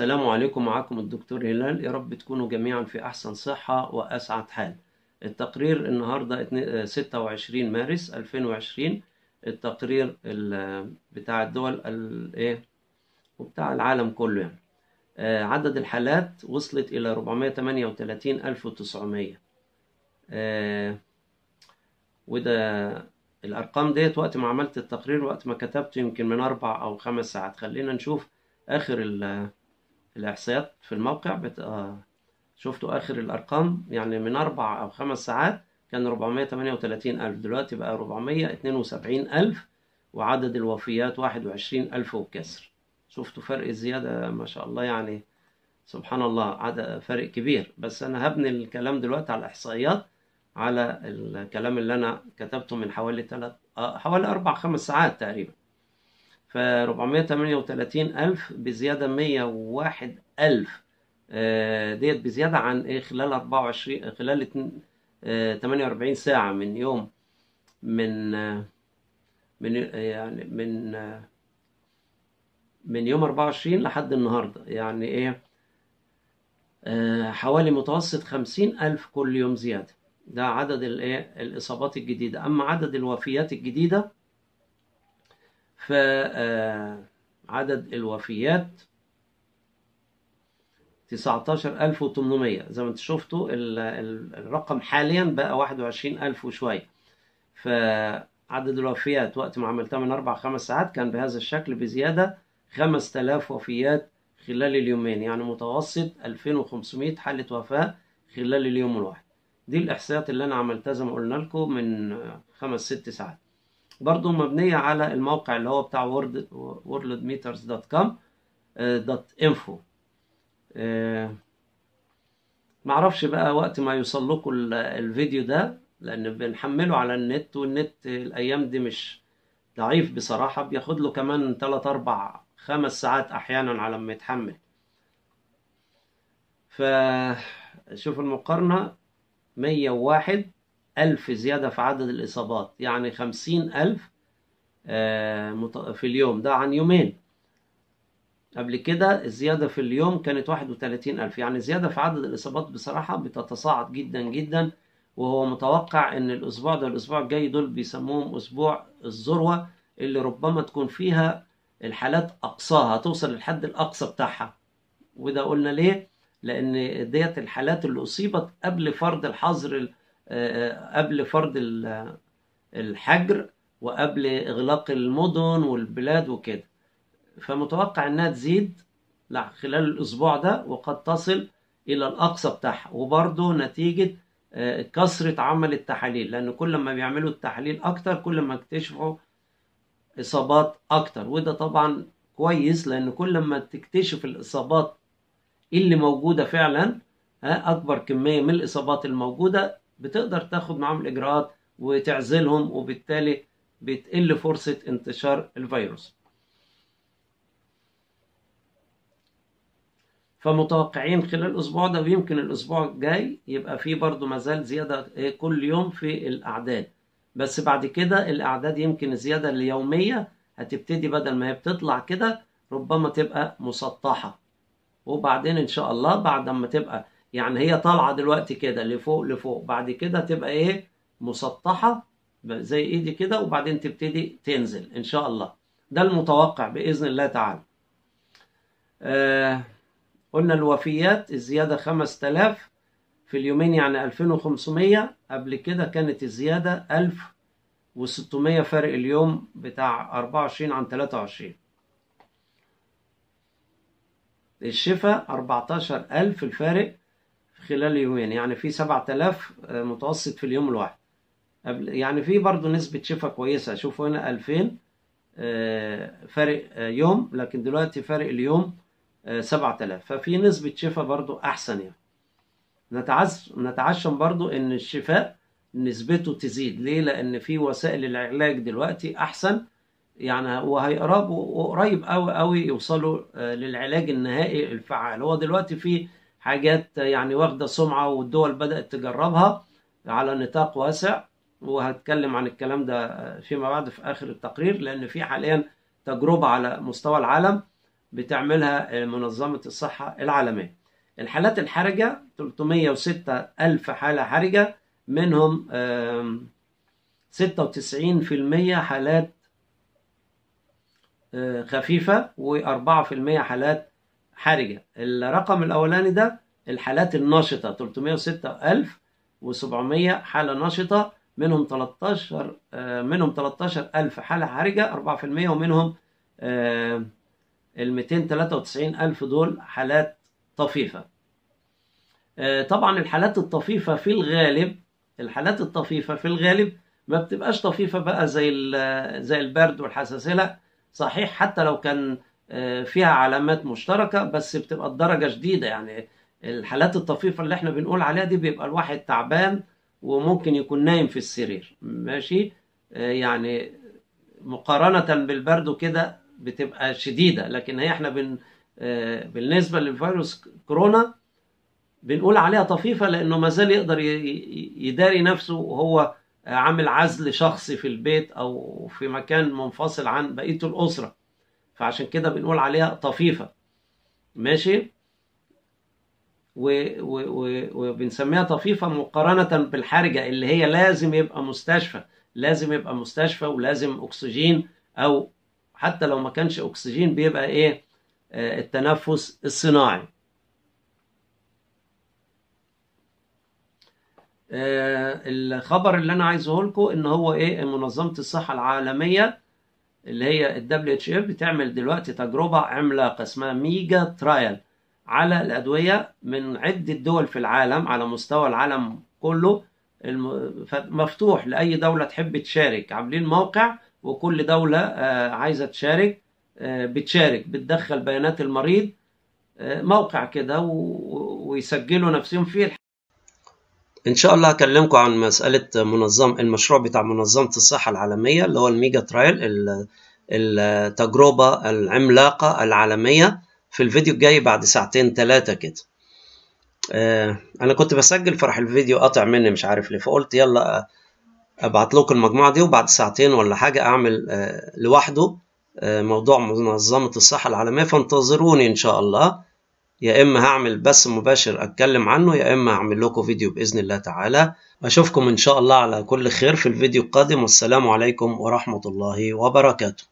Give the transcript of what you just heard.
السلام عليكم معكم الدكتور هلال يا رب تكونوا جميعا في أحسن صحة وأسعد حال التقرير النهاردة 26 آه، مارس 2020 التقرير آه، بتاع الدول إيه وبتاع العالم كله يعني آه، عدد الحالات وصلت إلى 438900 وده الأرقام ديت وقت ما عملت التقرير وقت ما كتبته يمكن من أربع أو خمس ساعات خلينا نشوف آخر ال الإحصائيات في الموقع بت... آه، شفتوا آخر الأرقام يعني من أربع أو خمس ساعات كان 438 ألف دلوقتي بقى 472 ألف وعدد الوفيات 21 ألف وكسر شفتوا فرق الزيادة ما شاء الله يعني سبحان الله عدد فرق كبير بس أنا هبني الكلام دلوقتي على الإحصائيات على الكلام اللي أنا كتبته من حوالي ثلاث آه، حوالي أربع خمس ساعات تقريبا ف 438 ألف بزيادة 101 ألف آه، ديت بزيادة عن إيه خلال 24 خلال 48 آه، ساعة من يوم من آه، من يعني من من يوم 24 لحد النهاردة يعني إيه حوالي متوسط 50 ألف كل يوم زيادة ده عدد الإيه الإصابات الجديدة أما عدد الوفيات الجديدة فعدد الوفيات 19800 زي ما انتم شفتوا الرقم حاليا بقى 21000 وشويه فعدد الوفيات وقت ما عملتها من اربع خمس ساعات كان بهذا الشكل بزياده 5000 وفيات خلال اليومين يعني متوسط 2500 حالة وفاة خلال اليوم الواحد دي الإحصائيات اللي أنا عملتها زي ما قلنا لكم من خمس ست ساعات برضو مبنية على الموقع اللي هو بتاع وورد ميترز دوت كوم دوت انفو معرفش بقى وقت ما يوصل لكم الفيديو ده لان بنحمله على النت والنت الايام دي مش ضعيف بصراحة بياخد له كمان 3 أربع خمس ساعات احيانا على ما يتحمل فشوف المقارنة مية وواحد ألف زيادة في عدد الإصابات يعني خمسين ألف آه، في اليوم ده عن يومين قبل كده الزيادة في اليوم كانت واحد وتلاتين ألف يعني زيادة في عدد الإصابات بصراحة بتتصاعد جدا جدا وهو متوقع ان الاسبوع ده الاسبوع الجاي دول بيسموهم اسبوع الذروه اللي ربما تكون فيها الحالات اقصاها توصل للحد الاقصى بتاعها وده قلنا ليه لان ديت الحالات اللي اصيبت قبل فرض الحظر قبل فرض الحجر وقبل اغلاق المدن والبلاد وكده فمتوقع انها تزيد لا خلال الاسبوع ده وقد تصل الى الاقصى بتاعها وبرده نتيجه آه، كثره عمل التحاليل لان كل ما بيعملوا التحاليل اكتر كل ما اكتشفوا اصابات اكتر وده طبعا كويس لان كل ما تكتشف الاصابات اللي موجوده فعلا آه، اكبر كميه من الاصابات الموجوده بتقدر تاخد معاهم الاجراءات وتعزلهم وبالتالي بتقل فرصه انتشار الفيروس فمتوقعين خلال الاسبوع ده ويمكن الاسبوع الجاي يبقى فيه برضه مازال زياده آه، كل يوم في الاعداد بس بعد كده الاعداد يمكن الزياده اليوميه هتبتدي بدل ما هي بتطلع كده ربما تبقى مسطحه وبعدين ان شاء الله بعد ما تبقى يعني هي طالعه دلوقتي كده لفوق لفوق بعد كده تبقى ايه مسطحه زي ايدي كده وبعدين تبتدي تنزل ان شاء الله ده المتوقع باذن الله تعالى آه قلنا الوفيات الزياده 5000 في اليومين يعني 2500 قبل كده كانت الزياده 1600 فرق اليوم بتاع 24 عن 23 الشفاء 14000 الفارق خلال يومين يعني في 7000 آه، متوسط في اليوم الواحد قبل يعني في برضه نسبة شفاء كويسة شوفوا هنا 2000 آه، فارق آه، يوم لكن دلوقتي فارق اليوم 7000 ففي نسبة شفاء برضه أحسن يعني نتعشم برضه إن الشفاء نسبته تزيد ليه؟ لأن في وسائل العلاج دلوقتي أحسن يعني وهيقربوا وقريب قوي قوي يوصلوا للعلاج النهائي الفعال هو دلوقتي في حاجات يعني واخده سمعه والدول بدات تجربها على نطاق واسع وهتكلم عن الكلام ده فيما بعد في اخر التقرير لان في حاليا تجربه على مستوى العالم بتعملها منظمه الصحه العالميه. الحالات الحرجه 306 الف حاله حرجه منهم 96% حالات آه، خفيفه و4% حالات حرجة الرقم الأولاني ده الحالات النشطة 306000 و700 حالة نشطة منهم 13 آه، منهم 13000 حالة حرجة 4% ومنهم آه، ال 293000 دول حالات طفيفة آه، طبعا الحالات الطفيفة في الغالب الحالات الطفيفة في الغالب ما بتبقاش طفيفة بقى زي زي البرد والحساسية لا صحيح حتى لو كان آه، فيها علامات مشتركه بس بتبقى الدرجه شديده يعني الحالات الطفيفه اللي احنا بنقول عليها دي بيبقى الواحد تعبان وممكن يكون نايم في السرير ماشي آه، يعني مقارنه بالبرد وكده بتبقى شديده لكن هي احنا بن آه، بالنسبه للفيروس كورونا بنقول عليها طفيفه لانه ما زال يقدر يداري نفسه وهو عامل عزل شخصي في البيت او في مكان منفصل عن بقيه الاسره فعشان كده بنقول عليها طفيفة ماشي و... و... و... وبنسميها طفيفة مقارنة بالحرجة اللي هي لازم يبقى مستشفى لازم يبقى مستشفى ولازم أكسجين أو حتى لو ما كانش أكسجين بيبقى إيه آه، التنفس الصناعي آه، الخبر اللي انا عايزه لكم ان هو ايه منظمه الصحه العالميه اللي هي الدبليو اتش اف بتعمل دلوقتي تجربه عملاقه اسمها ميجا ترايل على الادويه من عده دول في العالم على مستوى العالم كله مفتوح لاي دوله تحب تشارك عاملين موقع وكل دوله آه، عايزه تشارك آه، بتشارك بتدخل بيانات المريض آه، موقع كده ويسجلوا نفسهم فيه ان شاء الله هكلمكم عن مساله منظم المشروع بتاع منظمه الصحه العالميه اللي هو الميجا ترايل التجربه العملاقه العالميه في الفيديو الجاي بعد ساعتين ثلاثه كده آه انا كنت بسجل فراح الفيديو قطع مني مش عارف ليه فقلت يلا آه، ابعت لكم المجموعه دي وبعد ساعتين ولا حاجه اعمل آه لوحده آه موضوع منظمه الصحه العالميه فانتظروني ان شاء الله يا اما هعمل بث مباشر اتكلم عنه يا اما هعمل لكم فيديو باذن الله تعالى اشوفكم ان شاء الله على كل خير في الفيديو القادم والسلام عليكم ورحمه الله وبركاته